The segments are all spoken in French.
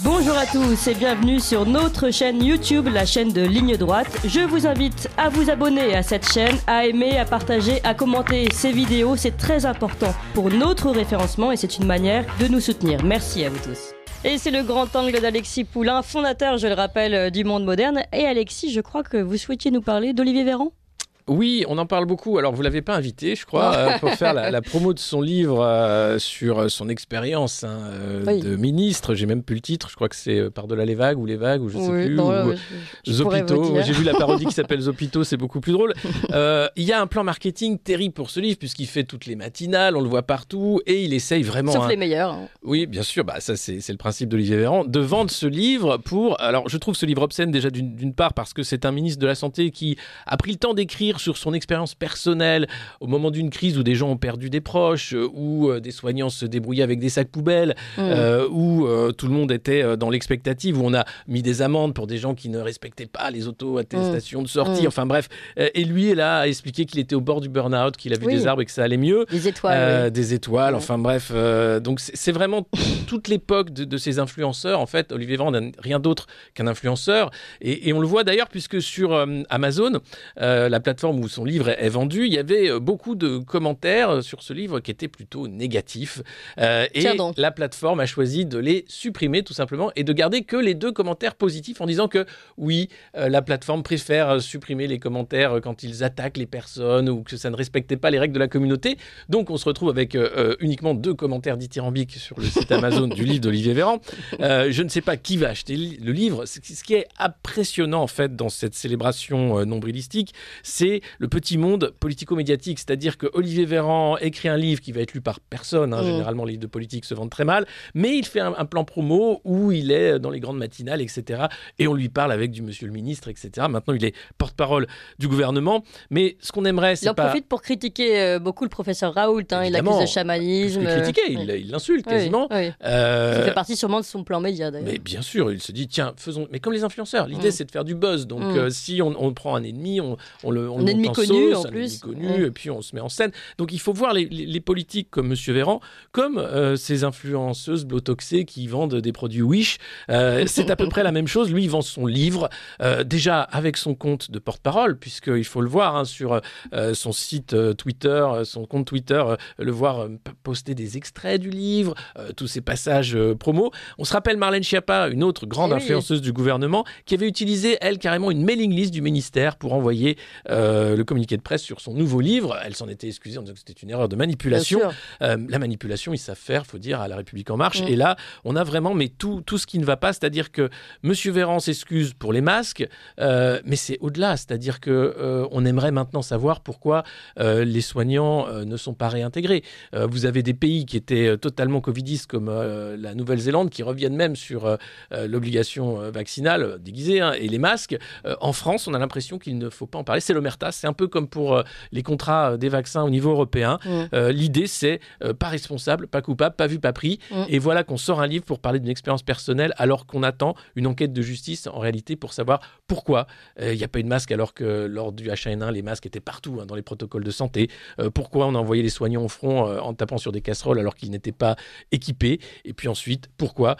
Bonjour à tous et bienvenue sur notre chaîne YouTube, la chaîne de Ligne Droite. Je vous invite à vous abonner à cette chaîne, à aimer, à partager, à commenter ces vidéos. C'est très important pour notre référencement et c'est une manière de nous soutenir. Merci à vous tous. Et c'est le grand angle d'Alexis Poulain, fondateur, je le rappelle, euh, du Monde Moderne. Et Alexis, je crois que vous souhaitiez nous parler d'Olivier Véran oui, on en parle beaucoup. Alors, vous l'avez pas invité, je crois, euh, pour faire la, promo de son livre euh, sur euh, son expérience hein, de ministre. J'ai même plus le titre. Je crois que c'est Par-delà les vagues ou les vagues, ou je ne sais plus. les ou, J'ai vu la parodie qui s'appelle Zopito, c'est beaucoup plus drôle. il y a un plan marketing terrible pour ce livre, puisqu'il fait toutes les matinales, on le voit partout, et il essaye vraiment. Sauf les meilleurs. Hein. Oui, bien sûr. Bah, ça, c'est le principe d'Olivier Véran, de vendre ce livre pour. Alors, je trouve ce livre obscène déjà d'une part parce que c'est un ministre de la Santé qui a pris le temps d'écrire sur son expérience personnelle au moment d'une crise où des gens ont perdu des proches, euh, où euh, des soignants se débrouillaient avec des sacs poubelles, mm. euh, où tout le monde était dans l'expectative, où on a mis des amendes pour des gens qui ne respectaient pas les auto-attestations mm. de sortie, mm. enfin bref. et lui est là à expliquer qu'il était au bord du burn-out, qu'il a vu des arbres et que ça allait mieux. Des étoiles. Des étoiles, enfin bref. donc c'est vraiment toute l'époque de, ces influenceurs. En fait, Olivier Vend, rien d'autre qu'un influenceur. Et, et, on le voit d'ailleurs puisque sur Amazon, la plateforme où son livre est vendu, il y avait euh, beaucoup de commentaires euh, sur ce livre qui étaient plutôt négatifs. Euh, et la plateforme a choisi de les supprimer tout simplement et de garder que les deux commentaires positifs en disant que oui, la plateforme préfère supprimer les commentaires quand ils attaquent les personnes ou que ça ne respectait pas les règles de la communauté. Donc on se retrouve avec uniquement deux commentaires dithyrambiques sur le site Amazon du livre d'Olivier Véran. je ne sais pas qui va acheter le livre. Ce qui est impressionnant en fait dans cette célébration nombrilistique, c'est le petit monde politico-médiatique. C'est-à-dire que Olivier Véran écrit un livre qui va être lu par personne. Hein. Mm. Généralement, les livres de politique se vendent très mal. Mais il fait un, plan promo où il est dans les grandes matinales, etc. Et on lui parle avec du monsieur le ministre, etc. Maintenant, il est porte-parole du gouvernement. Mais ce qu'on aimerait, c'est. Il en profite pour critiquer euh, beaucoup le professeur Raoult. Hein. il accuse de chamanisme. Critiquer, il l'insulte quasiment. Euh, Ça fait partie sûrement de son plan média d'ailleurs. Mais bien sûr, il se dit tiens, faisons. Mais comme les influenceurs, l'idée mm. c'est de faire du buzz. Donc mm. euh, si on, prend un ennemi, on, le, un ennemi connu en plus. Connu, Et puis on se met en scène. Donc il faut voir les, politiques comme Monsieur Véran, comme euh, ces influenceuses blotoxées qui vendent des produits Wish. Euh, c'est à peu près la même chose. Lui, il vend son livre, euh, déjà avec son compte de porte-parole, puisqu'il faut le voir hein, sur son site Twitter, son compte Twitter, le voir poster des extraits du livre, tous ces passages promo. On se rappelle Marlène Schiappa, une autre grande eh influenceuse du gouvernement, qui avait utilisé, elle, carrément une mailing list du ministère pour envoyer. Euh, euh, le communiqué de presse sur son nouveau livre. Elle s'en était excusée en disant que c'était une erreur de manipulation. Euh, la manipulation, ils savent faire, faut dire, à La République En Marche. Mm. Et là, on a vraiment mais tout, tout ce qui ne va pas, c'est-à-dire que M. Véran s'excuse pour les masques, euh, mais c'est au-delà, c'est-à-dire que on aimerait maintenant savoir pourquoi les soignants ne sont pas réintégrés. vous avez des pays qui étaient totalement covidistes, comme la Nouvelle-Zélande, qui reviennent même sur l'obligation vaccinale déguisée hein, et les masques. en France, on a l'impression qu'il ne faut pas en parler. C'est l'omerta. C'est un peu comme pour euh, les contrats euh, des vaccins au niveau européen. Mm. Euh, l'idée, c'est pas responsable, pas coupable, pas vu, pas pris. Mm. Et voilà qu'on sort un livre pour parler d'une expérience personnelle alors qu'on attend une enquête de justice en réalité pour savoir pourquoi il n'y a pas eu de masque alors que lors du H1N1, les masques étaient partout hein, dans les protocoles de santé. pourquoi on a envoyé les soignants au front en tapant sur des casseroles alors qu'ils n'étaient pas équipés. Et puis ensuite, pourquoi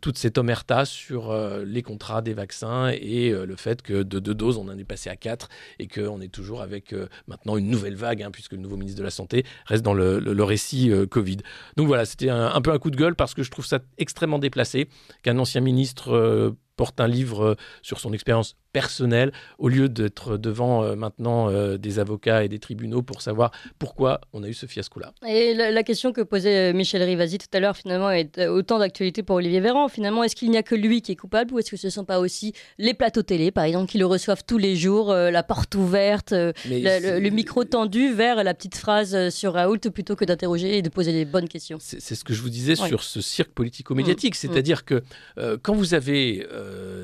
toute cette omerta sur les contrats des vaccins et le fait que de deux doses, on en est passé à quatre et on est toujours avec euh, maintenant une nouvelle vague, hein, puisque le nouveau ministre de la Santé reste dans le, récit euh, Covid. Donc voilà, c'était un, peu un coup de gueule parce que je trouve ça extrêmement déplacé qu'un ancien ministre euh, porte un livre sur son expérience personnel, au lieu d'être devant euh, maintenant euh, des avocats et des tribunaux pour savoir pourquoi on a eu ce fiasco-là. Et la, question que posait euh, Michel Rivasi tout à l'heure, finalement, est autant d'actualité pour Olivier Véran. Finalement, est-ce qu'il n'y a que lui qui est coupable ou est-ce que ce ne sont pas aussi les plateaux télé, par exemple, qui le reçoivent tous les jours, la porte ouverte, le, micro tendu vers la petite phrase sur Raoult plutôt que d'interroger et de poser les bonnes questions C'est ce que je vous disais sur ce cirque politico-médiatique. Mmh. C'est-à-dire mmh. que quand vous avez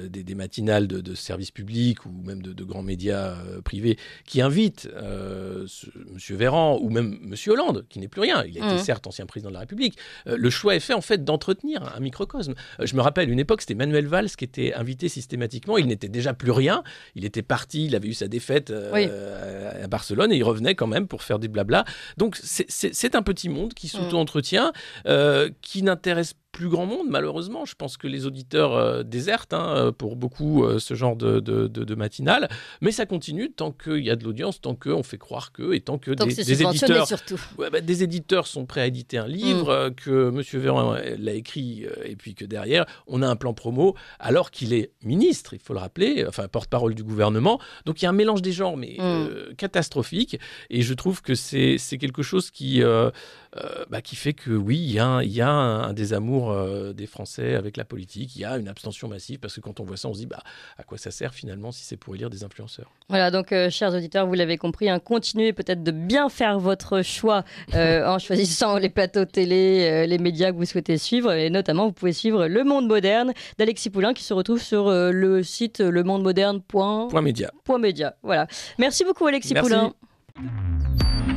des, matinales de, de services publics, ou même de, grands médias euh, privés qui invitent euh, Monsieur M. Véran ou même M. Hollande, qui n'est plus rien, il a mmh. certes ancien président de la République, euh, le choix est fait en fait d'entretenir un microcosme. je me rappelle une époque, c'était Manuel Valls qui était invité systématiquement, il n'était déjà plus rien, il était parti, il avait eu sa défaite à, Barcelone et il revenait quand même pour faire des blabla. Donc c'est un petit monde qui mmh. s'auto-entretient, qui n'intéresse plus grand monde, malheureusement. Je pense que les auditeurs euh, désertent hein, euh, pour beaucoup euh, ce genre de, matinale. Mais ça continue tant qu'il y a de l'audience, tant qu'on fait croire que, et tant que des, éditeurs. Surtout. Bah, des éditeurs sont prêts à éditer un livre, mm. que M. Véran l'a écrit, et puis que derrière, on a un plan promo, alors qu'il est ministre, il faut le rappeler, enfin porte-parole du gouvernement. Donc il y a un mélange des genres, mais mm. catastrophique. Et je trouve que c'est quelque chose qui, bah, qui fait que, oui, il y a, un désamour euh, des Français avec la politique. Il y a une abstention massive parce que quand on voit ça, on se dit bah, à quoi ça sert finalement si c'est pour élire des influenceurs. Voilà, donc euh, chers auditeurs, vous l'avez compris, hein, continuez peut-être de bien faire votre choix euh, en choisissant les plateaux télé, les médias que vous souhaitez suivre. Et notamment, vous pouvez suivre Le Monde Moderne d'Alexis Poulain qui se retrouve sur le site lemondemoderne.media. Point... Point média. Voilà. Merci beaucoup, Alexis Merci.